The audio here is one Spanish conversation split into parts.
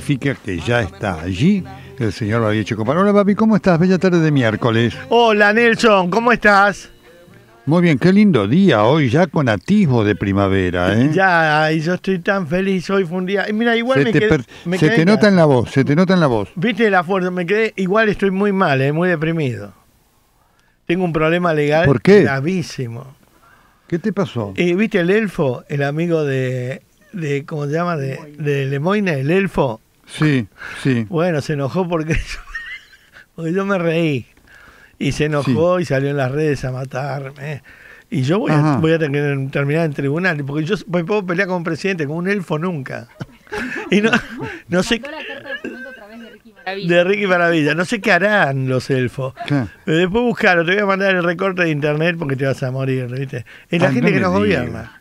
significa que ya está allí el señor Babi Checopar. Hola, papi, ¿cómo estás? Bella tarde de miércoles. Hola, Nelson, ¿cómo estás? Muy bien, qué lindo día hoy, ya con atisbo de primavera, ¿eh? Ya, y yo estoy tan feliz, hoy fue un día... mira, igual me, quedé, Se te nota en la voz, se te nota en la voz. Viste la fuerza, me quedé... Igual estoy muy mal, ¿eh? muy deprimido. Tengo un problema legal ¿Por qué? gravísimo. ¿Qué te pasó? Eh, ¿Viste el elfo, el amigo de... de ¿Cómo se llama? De, de Lemoyne, el elfo. Sí, sí. Bueno, se enojó porque yo, yo me reí. Y se enojó y salió en las redes a matarme. Y yo voy a, voy a, terminar en tribunal, porque yo puedo pelear con un presidente, con un elfo nunca. y no, no sé. De Ricky Maravilla. No sé qué harán los elfos. después buscarlo te voy a mandar el recorte de internet porque te vas a morir, ¿viste? Es la gente que nos gobierna.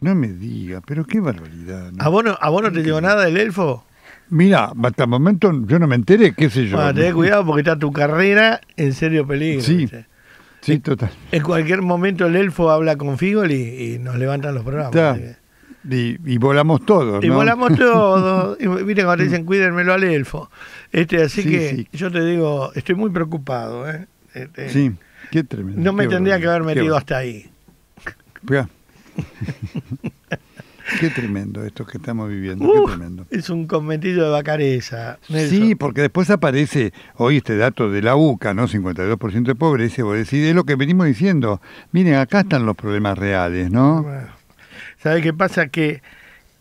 No me diga, pero qué barbaridad. ¿A vos no, a vos no te llegó nada del elfo? Mira, hasta el momento yo no me enteré, qué sé yo. Bueno, tenés cuidado porque está tu carrera en serio peligro. Sí, ¿sí? total. En cualquier momento el elfo habla con Figol y, nos levantan los programas. Y, volamos todos. Y volamos todos. y, miren cuando dicen mm. cuídenmelo al elfo. Este, así que yo te digo, estoy muy preocupado. ¿eh? Este, sí, qué tremendo. No me tendría que haber metido hasta ahí. Qué tremendo esto que estamos viviendo, qué tremendo. Es un conventillo de vacareza. Sí, porque después aparece hoy este dato de la UCA, ¿no? 52% de pobreza, y de lo que venimos diciendo. Miren, acá están los problemas reales, ¿no? ¿Sabes qué pasa? Que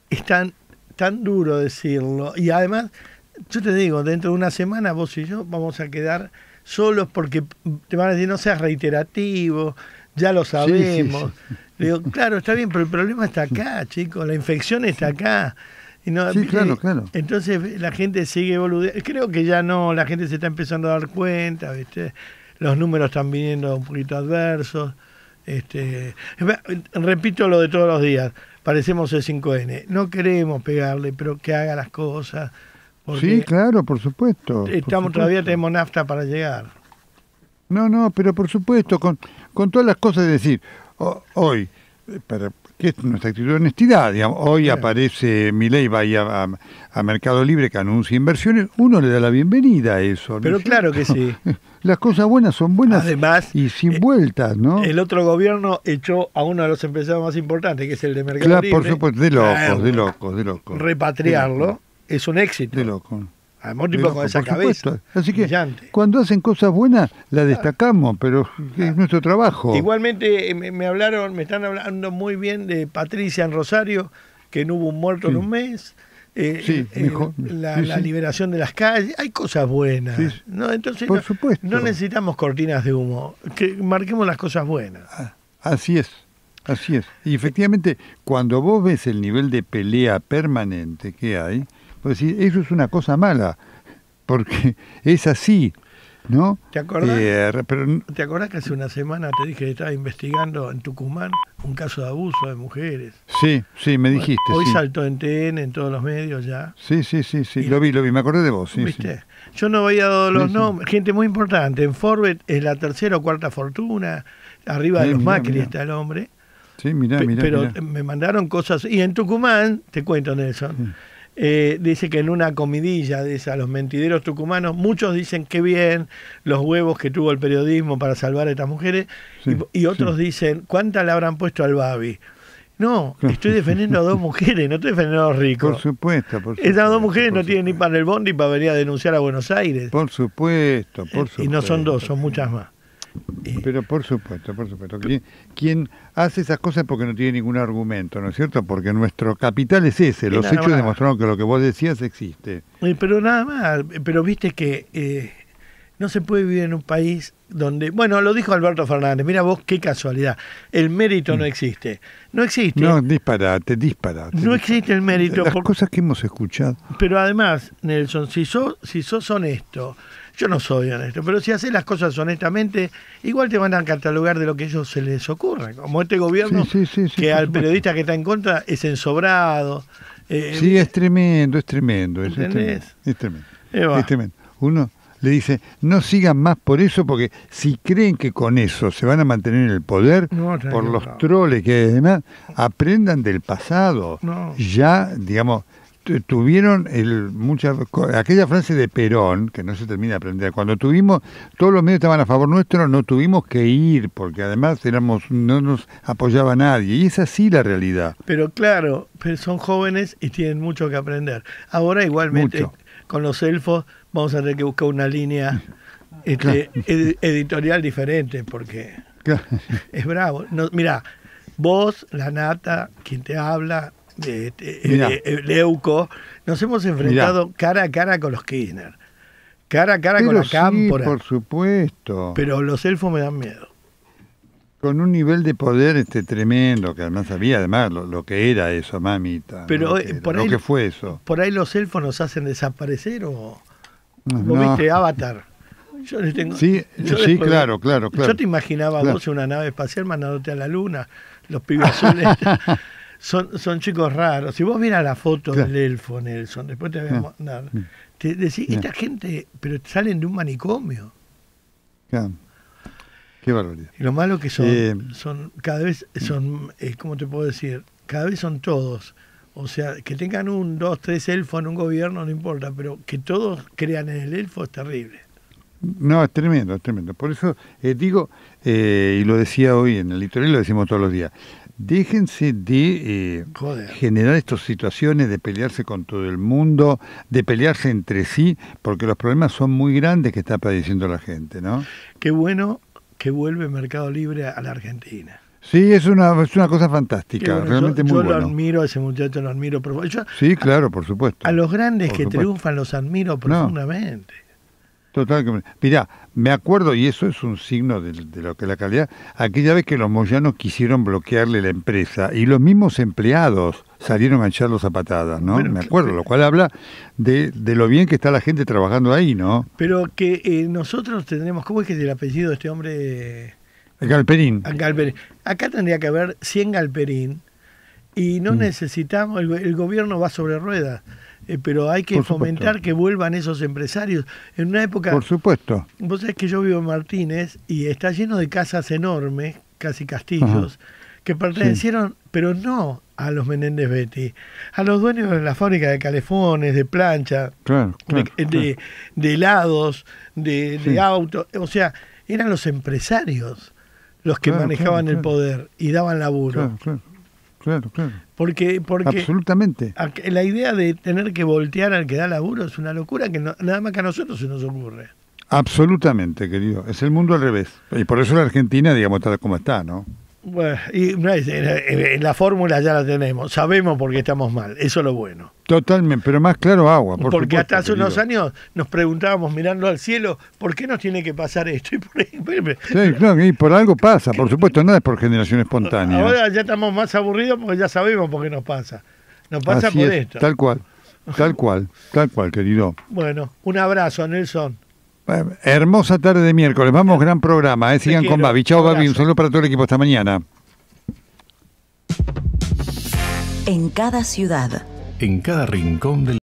es tan, tan duro decirlo. Y además, yo te digo, dentro de una semana vos y yo vamos a quedar solos porque te van a decir, no seas reiterativo, ya lo sabemos. Le digo, claro, está bien, pero el problema está acá, chicos, la infección está acá. Y no, sí, claro, claro. Entonces la gente sigue evolucionando. Creo que ya no, la gente se está empezando a dar cuenta, ¿viste? Los números están viniendo un poquito adversos. Este, repito lo de todos los días, parecemos el 5N. No queremos pegarle, pero que haga las cosas. Sí, claro, por supuesto. Estamos todavía tenemos nafta para llegar. No, no, pero por supuesto, con, con todas las cosas, de decir, hoy, para, que es nuestra actitud de honestidad, hoy aparece Milei va a, a, Mercado Libre que anuncia inversiones, uno le da la bienvenida a eso. Pero claro que sí. Las cosas buenas son buenas y sin eh, vueltas, ¿no? El otro gobierno echó a uno de los empresarios más importantes, que es el de Mercado Libre. Por supuesto, de locos, de locos, de locos. Repatriarlo es un éxito. De locos con esa cabeza. Así que cuando hacen cosas buenas, la ah. destacamos, pero ah. es nuestro trabajo. Igualmente eh, me, hablaron, me están hablando muy bien de Patricia en Rosario, que no hubo un muerto en un mes. Eh, eh, la, liberación de las calles, hay cosas buenas. ¿no? Entonces, Por no necesitamos cortinas de humo, que marquemos las cosas buenas. Ah, así es. Así es. Y efectivamente, cuando vos ves el nivel de pelea permanente que hay, eso es una cosa mala, porque es así, ¿no? ¿Te acordás? Eh, ¿Te acordás que hace una semana te dije que estaba investigando en Tucumán un caso de abuso de mujeres? Sí, sí, me dijiste. hoy saltó en TN, en todos los medios ya. Sí, sí, sí, sí, lo vi, lo vi, me acordé de vos. Yo no había dado los nombres, gente muy importante. En Forbes es la tercera o cuarta fortuna, arriba de los Macri está el hombre. Sí, mirá, mirá. Pero me mandaron cosas. Y en Tucumán, te cuento, Nelson eh, dice que en una comidilla, de a los mentideros tucumanos, muchos dicen que bien los huevos que tuvo el periodismo para salvar a estas mujeres, y, otros dicen, ¿cuántas le habrán puesto al Babi? No, estoy defendiendo a dos mujeres, no estoy defendiendo a los ricos. Por supuesto, por supuesto. Esas dos mujeres no tienen ni para el bondi para venir a denunciar a Buenos Aires. Por supuesto, por supuesto. Eh, y no son dos, son muchas más. Eh, pero por supuesto, por supuesto. Quien, hace esas cosas porque no tiene ningún argumento, ¿no es cierto? Porque nuestro capital es ese. Los hechos demostraron que lo que vos decías existe. Pero nada más. Pero viste que eh, no se puede vivir en un país donde, bueno, lo dijo Alberto Fernández, mira vos qué casualidad, el mérito no mm. existe. No existe. No, disparate, disparate. No existe el mérito. Las cosas que hemos escuchado. Pero además, Nelson, si sos, si sos honesto, yo no soy honesto, pero si haces las cosas honestamente, igual te van a catalogar de lo que ellos se les ocurre. como este gobierno que al periodista que está en contra es ensobrado. Eh, sí, eh, es tremendo, es tremendo. Es, tremendo. Es tremendo. Es tremendo. Uno le dice, no sigan más por eso, porque si creen que con eso se van a mantener en el poder, por los troles que hay aprendan del pasado. Ya, digamos, tuvieron el, mucha, aquella frase de Perón, que no se termina de aprender, cuando tuvimos, todos los medios estaban a favor nuestro, no tuvimos que ir, porque además éramos, no nos apoyaba nadie, y es así la realidad. Pero claro, son jóvenes y tienen mucho que aprender. Ahora igualmente, con los elfos vamos a tener que buscar una línea este, editorial diferente porque es bravo. Mirá, mira, vos, la nata, quien te habla, este, eh, eh, Leuco, nos hemos enfrentado cara a cara con los Kirchner. Cara a cara con la sí, Por supuesto. Pero los elfos me dan miedo. Con un nivel de poder este tremendo, que además sabía además lo, que era eso, mamita. Pero eh, por lo que fue eso. Por ahí los elfos nos hacen desaparecer o. Vos viste Avatar. Yo le tengo, sí, claro, claro, claro. Yo te imaginaba vos en una nave espacial mandándote a la luna, los pibes son, son chicos raros. Si vos miras la foto del elfo, Nelson, después te voy a mandar. te decís, esta gente, pero salen de un manicomio. Qué barbaridad. Y lo malo que son, eh, son cada vez son, eh, ¿cómo te puedo decir? Cada vez son todos o sea, que tengan un, dos, tres elfos en un gobierno no importa, pero que todos crean en el elfo es terrible. No, es tremendo, es tremendo. Por eso eh, digo, eh, y lo decía hoy en el editorial, lo decimos todos los días, déjense de eh, generar estas situaciones, de pelearse con todo el mundo, de pelearse entre sí, porque los problemas son muy grandes que está padeciendo la gente, ¿no? Qué bueno que vuelve Mercado Libre a la Argentina. Sí, es una, es una cosa fantástica, realmente muy Yo lo admiro, a ese muchacho lo admiro profundamente. Sí, claro, por supuesto. A, los grandes que triunfan los admiro profundamente. Totalmente. total, mirá, me acuerdo, y eso es un signo de, lo que la calidad, aquella vez que los moyanos quisieron bloquearle la empresa y los mismos empleados salieron a echarlos a patadas, ¿no? me acuerdo, lo cual habla de, de, lo bien que está la gente trabajando ahí, ¿no? Pero que eh, nosotros tenemos, ¿cómo es que es el apellido de este hombre? Galperín. Galperín. Acá tendría que haber 100 Galperín y no mm. necesitamos, el, gobierno va sobre ruedas, eh, pero hay que fomentar que vuelvan esos empresarios. En una época... Por supuesto. Vos sabés que yo vivo en Martínez y está lleno de casas enormes, casi castillos, que pertenecieron, pero no a los Menéndez Betty, a los dueños de la fábrica de calefones, de plancha, de, De, helados, de autos, o sea, eran los empresarios los que manejaban el poder y daban laburo. Claro, claro, Porque, porque Absolutamente. la idea de tener que voltear al que da laburo es una locura que nada más que a nosotros se nos ocurre. Absolutamente, querido. Es el mundo al revés. Y por eso la Argentina, digamos, está como está, ¿no? Bueno, y la, eh, eh, la fórmula ya la tenemos. Sabemos por qué estamos mal. Eso es lo bueno. Totalmente, pero más claro agua. Porque hasta hace unos años nos preguntábamos mirando al cielo, ¿por qué nos tiene que pasar esto? Y por, sí, claro, y por algo pasa, por supuesto, nada es por generación espontánea. Ahora ya estamos más aburridos porque ya sabemos por qué nos pasa. Nos pasa por esto. Tal cual, tal cual, tal cual, querido. Bueno, un abrazo, Nelson. Hermosa tarde de miércoles, vamos, gran programa. Eh, sigan con Babi. Chao, Babi, un saludo para todo el equipo esta mañana. En cada ciudad en cada rincón del